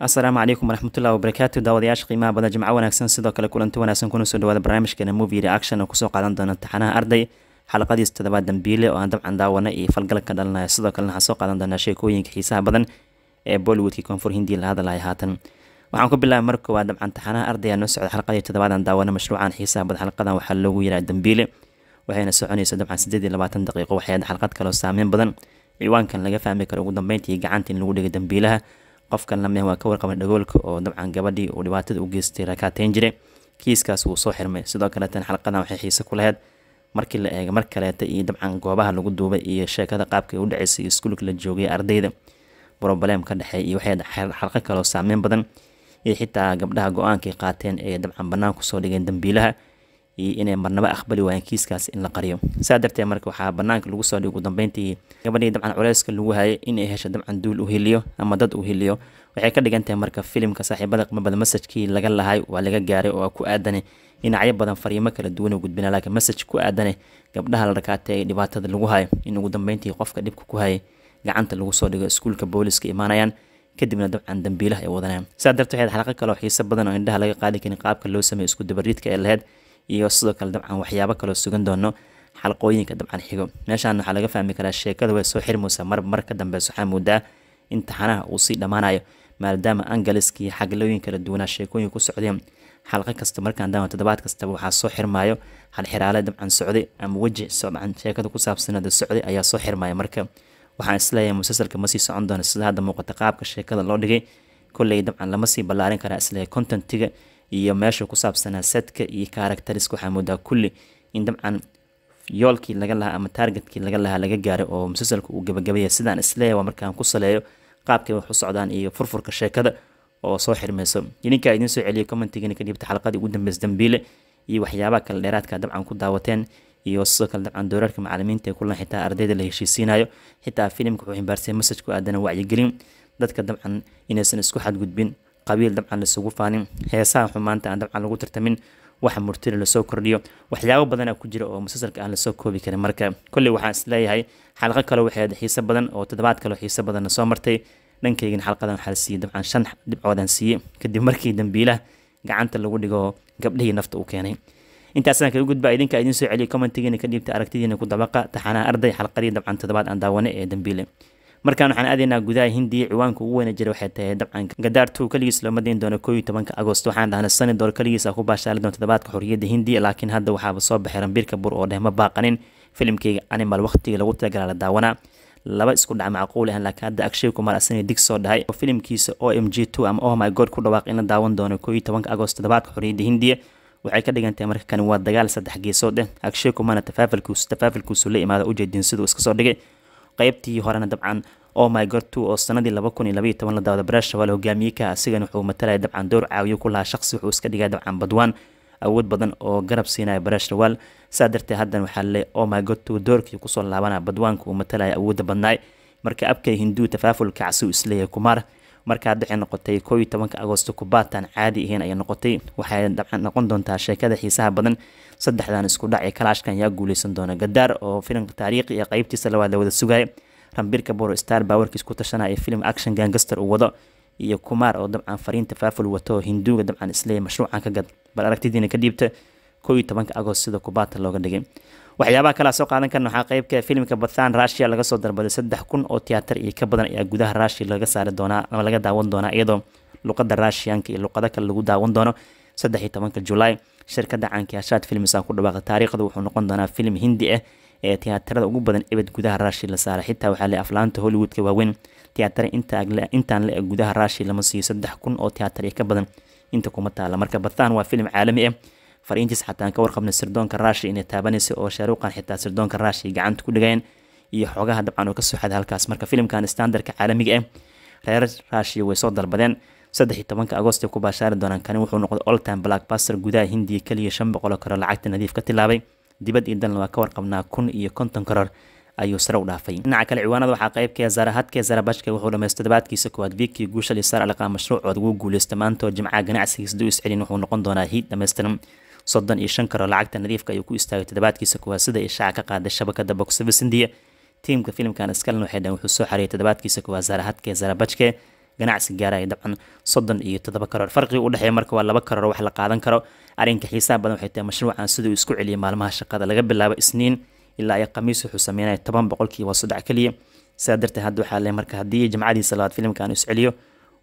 asalaamu calaykum waraxmatullahi wabarakaatu daawadayaasha qiimaha badan jimco wanaagsan sidoo kale kulanti wanaagsan kuna soo dhawaada barnaamijkeena movie reaction oo kusoo qaadan doona taxanaha arday xalaqadiis toddobaad dambiile oo aan dabcan daawana iyo falgal ka sidoo kalena waxaan soo qaadan doonaa sheekooyinka xiisaha badan ee bollywoodkii koonfur hindiya la hadalaya haatan waxaan ku bilaabay mar koowaad dabcan taxanaha ardayaa noo socda xalqadii toddobaadan daawana mashruucan xiisaha badan xalqadan waxaa loogu yiraa dambiile waxayna soconaysa dabcan siddeed iyo labaatan daqiiqo waxay xalqad kaloo saameyn badan ciwaankan laga fahmi karo ugu dambeyntii gacantii in lagu dhigay dambiilaha qofkan lamia ah waa ka warqaba dhagoolka oo dabcan gabadhii uu dhibaatada u geystay rakaateyn jiray kiiskaas wuu soo xirmay sidoo kaleetan xalqadan waxay xiise ku lahayd markii la eega mar kaleeta iyo dabcan goobaha lagu duubay iyo sheekada qaabka u dhaceysay iyo iskuulka la joogay ardayda broblem ka dhexeey iyo waxay xalqo kaloo saameyn badan iyo xitaa gabdhaha go-aankay qaateen ee dabcan bannaan kusoo dhigeen dambiilaha iyo inay marnabo aqbali waayeen kiiskaas in la qariyo saa darteed marka waxaa banaanka lagu soo dhig udambeyntii gabadhii dabcan culeyska lagu hayay inay hesho dabcan duul u hiliyo ama dad u hiliyo waxay ka dhigan tahay marka filimka saaxiibada qimabada masajkii laga lahay waa laga gaaray oo ku aadane dhinacyo badan fariimo kala duwan u gudbina laakiin masaj ku aadane gabdhaha la dhibaatada lagu hayo in ugu dambeyntii qofka dhibka ku hayay gacanta lagu soo dhigo iskuulka booliska imaanayaan kadibna dabcan dambiilaha ay wadanayaan saa darteed waxayd xalaqo kaloo xiiso badan oo indhaha laga qaadi karin qaabka loo sameeyo isku dabariidka ee laheyd iyo sidoo kale dabcan waxyaabo kaloo sugan doono xalqooyinka dabcan xigo meeshaan waxaa laga fahmi karaa sheekada way soo xirmaysaa mar mar ka dambeys waxaa moodaa imtixaanaha uu sii dhammaanayo maadaama angaliskii xaglooyin kala duwanaa sheekooyin ku socdeen xalqa kasta markaan daan toddobaad kastaba waxaa soo xirmaayo halxiraale dabcan socday ama weji dabcan sheekada ku saabsanada socday ayaa soo xirmaya marka waxaan isleeyahay musalsalka ma socon doono sida hadda muuqata qaabka sheekada loo dhigay kolley dabcan lama sii ballaarin karaa isleeyahay contentiga iyo meesha ku saabsanaa sadka iyo karakteris waxaa moodaa kulli in dabcan yoolkii laga lahaa ama taargetkii laga lahaa laga gaaray oo musalsalka uu gabagabaya sidaan isleeya waa markaan ku saleeyo qaabkay wax u socdaan iyo furfurka sheekada oo soo xirmayso idinkaa idiin soo celiyo commentigani ka xalqadii ugu dambeys dambiile iyo waxyaabaha kale dheeraadka dabcan ku daawateen iyo sidoo kale dabcan dowraarka macalimiinta ee kulan xitaa ardayda la heshiisiinayo xitaa filimka wuxuu ximbaarsan masaj aadana wacyigelin dadka dabcan inaysan isku xadgudbin qabiil dabcan lasugu faanin heesaha xumaanta aan dabcan lagu tartamin waxa murtina lasoo kordhiyo waxyaabo badanaa ku jira oo musalsalka aan lasoo koobi karin marka kolley waxaan isleeyahay xalaqo kale waxaad xiise badan oo toddobaad kale xiise badanna soo martay dhankaygan xalqadan waxaa la siiyey dabcan shan dhibcood siiyey kadib markii dambiilaha gacanta lagu dhigo gabdhihii nafta uu keenay intaasaan kaga gudba idinka idiin soo celiya commentigiina ka dhiibta aragtidiina ku dabaqa taxanaha arday xalqadii dabcan toddobaad aan daawane ee dambiile markaan waxaan aadaynaa gudaha hindiya ciwaanka ugu weyna jira waxay tahay dabcanka gadaar keligiis loma diin doono kooiyo tobanka agost waxaan dhahnay sanador keligiisa ku baashaali doon toddobaadka xorriyadda hindiya laakiin hadda waxaaba soo baxay rambiirka bur oo dheh ma baaqanin filimkeyga animal wakhtiga lagu talagala la daawanaa laba isku dhac macquul ah laakiin hadda akshay kumar asana dig soo dhahay oo filimkiisa o m g two ama oh my god ku dhawaaq in la daawan doono kooiyo tobanka agost toddobaadka xorriyadda hindiya waxay ka dhigantahay marka kani waa dagaal saddex geesood ah akshay kumarna tafaafilkiisu tafaafilkiisu la imaada ujeedin siduu iska soo dhigay qaybtii horena dabcan omygortu oo sanadii kun iyo toban la daawda baraashawaal hogaamiye ka asigana wuxuu matalaya dabcan door caawiyo ku lahaa shaqsi wuxuu iska dhigaa dabcan badwaan awood badan oo garab siinaya baraashawaal saa darteed haddan waxaa laleey omygortu oh doorkii kusoo laabanaya badwaanka uu matalaya awoodda badnaay marka abkay hinduu tafaafulka casi u isleeyahay kumaar markaa dhici noqotay koo tobanka agoosto kubaatan caadi ahayn ayay noqotay waxay dabcan noqon doontaa sheekada xiisaha badan saddexdan isku dhac ee kalaashkan ayaa guuleysan doona gadaar oo filimka taariikhi ee qeybtiisa labaad la wada sugaya rambirka boro star baa ku tashanaya ee filim action gangaster uu wado iyo kumaar oo dabcan fariinta faaful wato hinduuga dabcan isleey mashruucan ka gad bal aragtidiina ka dhiibta koo tobanka agoost sida kubaatan looga dhigay waxyaabaha kalea soo qaadan karna waxaa qeybka ah filimka bathan rushia laga soo darbaday saddex kun oo tiyaatar iyo ka badan ayaa gudaha rushia laga saari doonaa ama laga daawan doonaa iyadoo luqada rushianka iyo luqado kale lagu daawan doono saddex iyo tobanka julaay shirkadda caankiyashaad films aan ku dhawaaqa taariikhda wuxuu noqon doonaa filim hindi ah ee tiyaatarada ugu badan ebed gudaha rushia la saaray xitaa waxaa le aflaanta hollywoodka waaweyn tiyaatara intaan la-eg gudaha rushia lama siiyo saddex kun oo tiyaatar iyo ka badan inta kuma taala marka bathan waa film caalami ah fariintiis xataan ka warqabnay sirdoonka rashi inay taabanaysay oo shaaruuqan xitaa sirdoonka ruushia gacanta ku dhigeen iyo xoogaha dabcan oo kasoo xaday halkaas marka filimkan standardka caalamiga ah reer ruushia way soo dalbadeen saddex tobanka agosti ku baashaari doonaan kani wuxuu noqday oltime blackbuster gudaha hindiya keliya shan boqoloo karoor lacagta nadiif ka tilaabay dibad iyo dalna waa ka warqabnaa kun iyo konton karoor ayuu sare u dhaafay dhinaca kale ciwaanada waxaa qaybkee ah zaarahadkee zarabashka wuxuu dhamaystay todobaadkiisa koowaad viiki guusha lisaar alqa mashruucooda ugu guuleysta maantoo jimcaha ganacsigiisa du iscelin wuxuu noqon doonaa hiid dhamaystiran soddon iyo shan karoo lacagta nadiifka ah ayuu ku istaagay toddobaadkiisa kuwaa sida ishaaca ka qaaday shabakada boxservice india tiimka filimkan skalin waxay dhaheen wuxuu soo xariyay toddobaadkiisa kuwaa zarahadke zarabajke ganacsi gaaraya dabcan soddon iyo toddoba karoor farqiga u dhexeeya marka waa laba karoor wax la qaadan karo arrinka xiisaha badan waxay tahay mashruucan siduu isku celiyay maalmaha shaqada laga bilaabo isniin ilaa iyo khamiis wuxuu sameynaya toban boqolkiiba saddex keliya sidaa darteed hadda waxaa le marka haddii jamcadii salaad filimkan isceliyo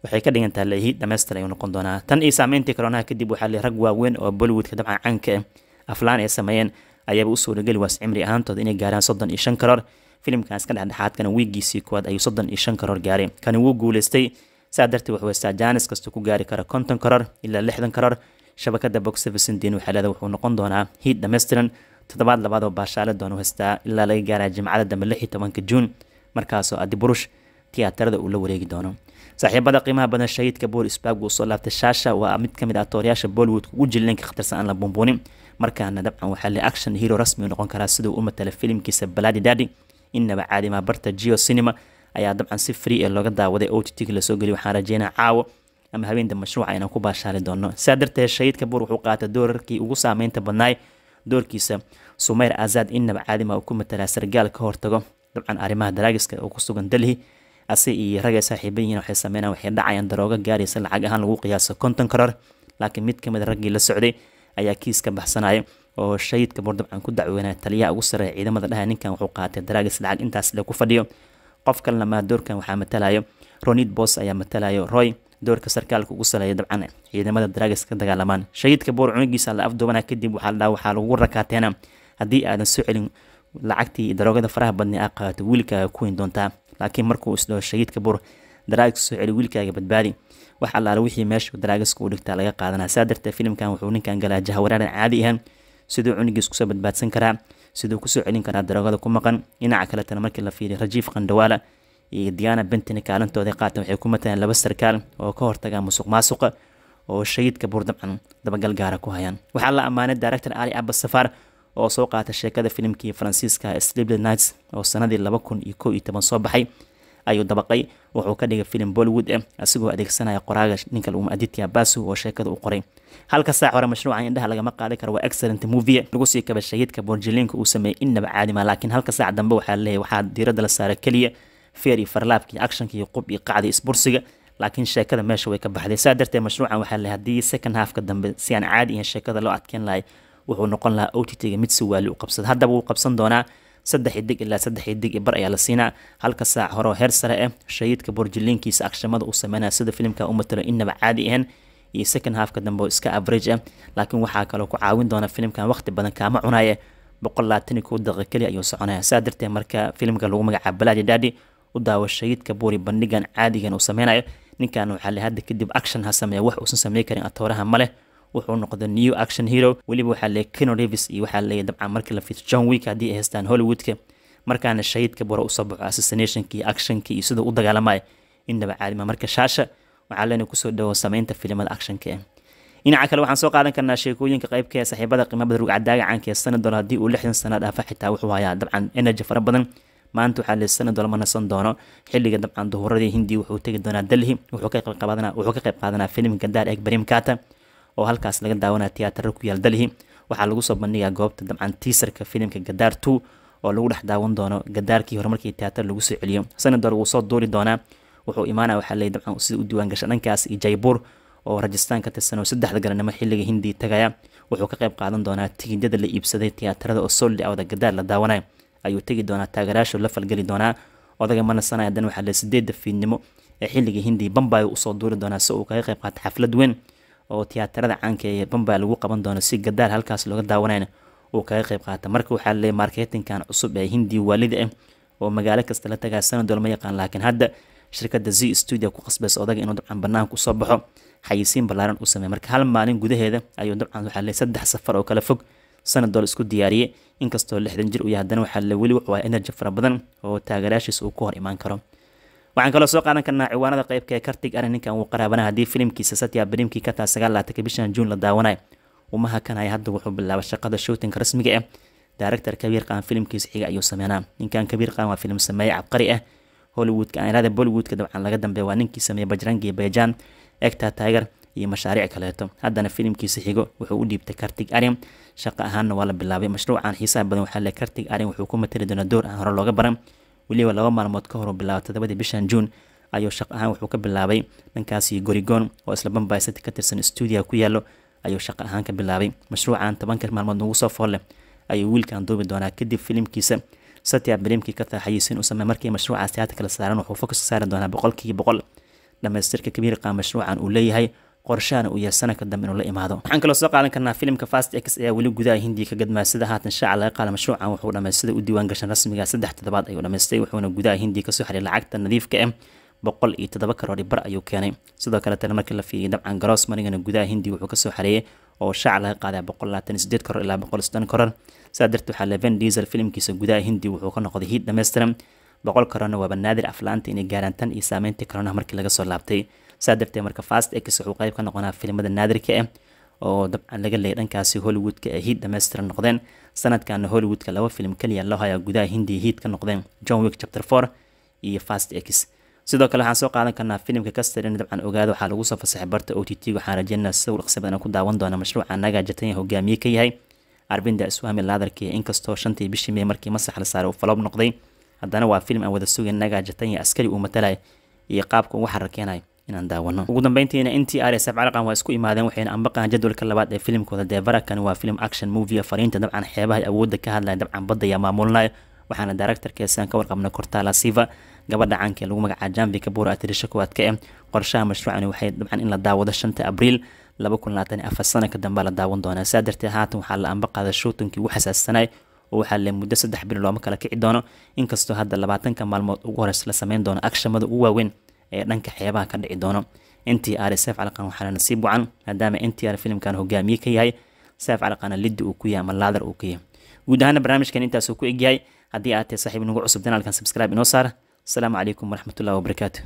waxay ka dhigantaha lahi dhammaystir ayuu noqon doonaa tan iyo saameyntii koroonaha kadib waxaa li rag waaweyn oo bollywoodka dabcan caanka ah aflaan ay sameeyeen ayaaba u suuragali waas cimri ahaantooda inay gaaraan soddon iyo shan karoor filimkaas ka dhexdhexaadkana wiigiisii koowaad ayuu soddon iyo shan karoor gaaray kani wuu guulaystay saa darteed wuxuu haystaa jaanis kasta ku gaari kara konton karoor ilaa lixdan karoor shabakada box officendiin waxaa leeda wuxuu noqon doonaa hiid dhammaystiran toddobaad labaad oo baashaale doona haystaa ilaa laga gaaraa jimcada dambe lix iyo tobanka juun markaasoo adiburush tiyaatarada uu la wareegi doono saaxiibada qiimaha badan shahidka bool isbaag uu soo laabtay shaasha waa mid kamid ah tooriyaasha bollywood ugu jililinka khatarsan aan la buunbuunin markaana dabcan waxaa le action hero rasmi u noqon karaa siduu u matala filimkiisa baladi dadi inaba caadi barta geo cinema ayaa dabcan si free ee looga daawaday o t t lasoo geliy waxaan rajeynaa caawo ama habeenta mashruuca inaan ku baashaali doono sidaa darteed shahidka bool wuxuu qaatay doorarkii ugu saameynta badnaay doorkiisa sumayr azaad inaba caadima uu ku matalaa sargaal ka hortago dabcan arrimaha daraagiska oo ku sugan delhi asi iyo rag ay saaxiiban yihiin waxay sameynaan waxay dhacayaan daroogo gaaraysa lacag ahaan lagu qiyaaso konton karar laakiin mid kamid mid ah raggii la socday ayaa kiis ka baxsanaya oo shayidka boordabcan ku dacweynaya taliyaha ugu sarreeya ciidamada dhaha ninkan wuxuu qaatay daraagis lacag intaas le ku fadhiyo qof kalena maadoorkan waxaa matalayo ronid bos ayaa matalayo roy doorka sarkaalka ugu saleeya dabcan ciidamada daraagis ka dagaalamaan shayidka boor cunugiisa la afduubana kadib waxaa ladhaha waxaa lagugu rakaateena haddii aadan soo celin lacagtii daroogada faraha badnay aa qaatay wiilkaaga kuweyn doontaa laakiin markuu isdhaho shahiidka bur daraagas soo celi wiilkaaga badbaadi wax allaale wixii meesha daraagaska uu dhigtaa laga qaadanaa saa darteed filimkan wuxuu ninkan galaa jahawaraaran caadi ahaan siduu cunigiis kusoo badbaadsan karaa siduu kusoo celin karaa daroogada ku maqan dhinaca kaletana markii la fiiriyo rajiif qandhawaala iyo diana bentina kaalintooda qaatan waxay ku mataleen laba sarkaal oo ka hortagaa musuq maasuqa oo shahiidka buur dabcan dabagal gaara ku hayaan waxaa la ammaanay director ali abas oo soo qaatay sheekada filimkii faransiiska sleeply nights oo sanadii laba kun iyo kow iyo toban soo baxay ayuu dabaqay wuxuu ka dhigay filim bollywood ah asigoo adeegsanaya qoraaga ninka lagu mucadidka basu oo sheekada u qoray halka saac hore mashruucan indhaha lagama qaadi karo waa excellent movie eh. lagu sii kaba shahiidka boorjiliinka uu sameeyey innaba caadima laakiin halka saac dambe waxaa leeyahy waxaa diiradda la saara keliya feer iyo farlaabka iyo qub iyo qacda isbursiga laakiin sheekada meesha way ka baxday saa darteed mashruucan waxaa leeyahy haddii second halfka dambe si aan caadi ahayn sheekada loo adkeyn lahay wuxuu noqon lahaa OTT-ga mid si waali u qabsada haddaba wuu qabsan doonaa saddex idig ilaa saddex idig iyo bar ayaa la siinaa halka saac hore oo heer sare ah shahiidka borjilinkiisa agshamada uu sameynaya sida filimka u matalo inaba caadi ahayn iyo second halfka dambe oo iska average ah laakiin waxaa kaloo ku caawin doona filimkan waqti badan kaama cunaya boqol labaatan iyo kow daqiiqa keliya ayuu soconaya saa darteed marka filimka lagu magacaabo balaadi daadi u daawo shahiidka buuri bandhigan caadigan uu sameynayo ninkan waxaa le hadda kadib action ha sameeya wax uusan sameyn karin atooraha ma leh wuxuu noqday new action hero weliba waxaa leeyahay kino davis iyo waxaa leeyahay dabcan markii la fiito john wick haddii ay haystaan hollywoodka markaana shahiidka bore usoo baxo assassinationka iyo iyo siduu u dagaalamaya indhaba caalima marka shaasha waxaa leenahay kusoo dhawo samaynta filimada actionka ah dhinaca kale waxaan soo qaadan karnaa sheekooyinka qaybka ee saaxiibada qiimo badan rugcadaaga caanka ee haddii uu lixdan sano dhaafa ah xitaa wuxuu hayaa dabcan energy fara badan maanta waxaa le sanad ma nasan doono xilliga dabcan duhuradii hindi wuxuu tegi doonaa delhi wuxuu ka qayb qaadanaa filimka gadaar eeg barim oo halkaas laga daawanaya tiyaatarra ku yaal dalhi waxaa lagu soo bandhigaa goobta dabcan tiisarka filimka gadaar two oo lagu dhex daawan doono gadaarkii horumarkii tiyaatar lagu soo celiyo sanador wuu soo duuli doonaa wuxuu imaanaa waxaa leey dabcan sida u diiwaangasha dhankaas iyo jaybur oo rajistaan ka tirsan oo saddexda galannimo xilliga hindii tagaya wuxuu ka qayb qaadan doonaa tikidyada la iibsaday tiyaatarada oo solli awda ah gadaar la daawanaya ayuu tegi doonaa taageerayaashu la falgeli doonaa odaga manasanaya dan waxaa leey sideedda fiidnimo ee xilliga hindii bambayo usoo duuli doonaa si uu kaga qayb qaata xaflad weyn oo tiyaatarada caanka ee bamba lagu qaban doono si gadaal halkaas looga daawanayna uu kaga qayb qaata marka waxaa laleeyahy marketinkan cusub ee hindi waalida ah oo magaalo kasta la tagaa sanad walma yaqaan laakiin hadda shirkada z studio ku qasbaysa odaga inuu dabcan banaan kusoo baxo xayisiin ballaaran u sameey marka hal maalin gudaheeda ayuu dabcan waxaa laleeyahy saddex safar oo kala fog sanad isku diyaariyey inkastoo lixdan jir u yahay haddana waxaa laleeyahy weli wuxuu energy fara badan oo taageerayaashiisa uu ku hor imaan karo waxaan kaloo soo qaadan karnaa ciwaanada qeybka ee kartig arrin ninkan uu qaraabana haddii filimkiisa satya brimkii ka taa bishan juun la daawanayo umaha kan hadda wuxuu bilaabay shaqada shootinka rasmiga ah daaractor kabiir qaan filimkiisa xiga ayuu sameynaa ninkan kabiir qaan waa filim sameeye cabqari ah hollywoodka aan bollywoodka dabcan laga dambeeya waa ninkii sameeyey bajrangi bejan egta tiger iyo mashaariic kaleeto haddana filimkiisa xigo wuxuu u dhiibtay kartig arin shaqo ahaanna waa la bilaabay mashruucan xiisaha badan waxaa le kartig arin wuxuu ku matali doonaa door aan hore looga baran weliba laba maalmood ka hor bilaaba todobadii bishan juun ayuu shaq ahaan wuxuu ka bilaabay dhankaasi gorigoon oo isla bambaysati ka tirsan stuudiga ku yaalo ayuu shaq ahaan ka bilaabay mashruucan tobanka maalmood nagu soo fool ayuu wiilkan duubi doonaa kadib filimkiisa satia bilimkii ka taaxayisin uu sameey markii mashruucaas teaata kala saaran wuxuu fokus saari doonaa boqolkiiba boqol dhamaystirka kabiirqa mashruucan uu leeyahay qorshaana uu yahay sanadka dambe inuu la imaado waxaan kaloo soo qaadan karnaa filimka fast x ayaa weli gudaha hindiya ka gadmaa sida haatan shaaca laga qaada mashruucan wuxuu dhamaystiday u diiwaangashan rasmiga saddex toddobaad ayuu dhamaystay wuxuuna gudaha hindiya kasoo xidhay lacagta nadiifka ah boqol iyo toddoba karoori bar ayuu keenay sidoo kaletana markii la fiiriyay dabcan garoos gudaha hindiya wuxuu kasoo xareeyay oo shaac laga qaadaa boqol labaatan sideed koror ilaa boqol sidan koror sidaa darteed waxaa leven diesel filimkiisa gudaha hindiya wuxuu ka noqday hiid dhammaystiran boqol kororna waaba naadir aflaanta inay gaaraan tan iyo saameyntii korona markii laga soo laabtay saa darteed marka fast x wuxuu qeyb ka noqonaa filimada naadirka ah oo dabcan laga leeyay dhankaasi hollywoodka ay hiid dhamaystiran noqdeen sanadkan hollywoodka laba filim kaliya loo hayaa gudaha hindiya hiid ka noqdeen john wick chapter four iyo fast x sidoo kale waxaan soo qaadan karnaa filimka kastar in dabcan ogaada waxaa lagu soo fasaxay barta o t t waxaan rajeynaa sawir qsi badan ku daawan doona mashruuca naga jatanya hogaamiye ka yahay arbinda iswahmi laadarkii inkastoo shantii bishii mey markii masax la saaray uu faloob noqday haddana waa filim aan wada sugayn naga jatanya askari uu matalay iyo qaabka ugu xarar keenay inaan daawano ugu dambeyntiina n t r s f calaqan waa isku imaadeen waxayna ambaqaan jadwalka labaad ee filimkooda dee varakan waa filim action movia fariinta dabcan xeebahay awoodda ka hadlaya dabcan badda ayaa maamulinaya waxaana directorkeesaan ka warqabnay cortala siva gabadha caanka lagu magacaa janvi kabura atirisha kuwaad ka e qorshaha mashruucani waxay dabcan in la daawado shanta abriil laba kun labaatan afar sanadka dambe la daawan doonaa saa darteed haatan waxaa la ambaqaada shootinkii ugu xasaassanay oo waxaa le muddo saddex bil looma kala kici doono inkastoo hadda labaatanka maalmood ugu horeysa la sameyn doono agshamada ugu waaweyn ee dhanka xeebaha ka dhici doono n t ntr seef calaqan waxaana nasiib wacan maadaama n t r filimkan hogaamiye ka yahay seef calaqana liddi uu ku yahay ama laadar uu ka yahay guud ahaana barnaamijkan intaasuu ku egyahay haddii aad tahay saaxiib nagu cusub danaalkan subscribe inoo saara asalaamu calaykum waraxmatullahi wabarakaatu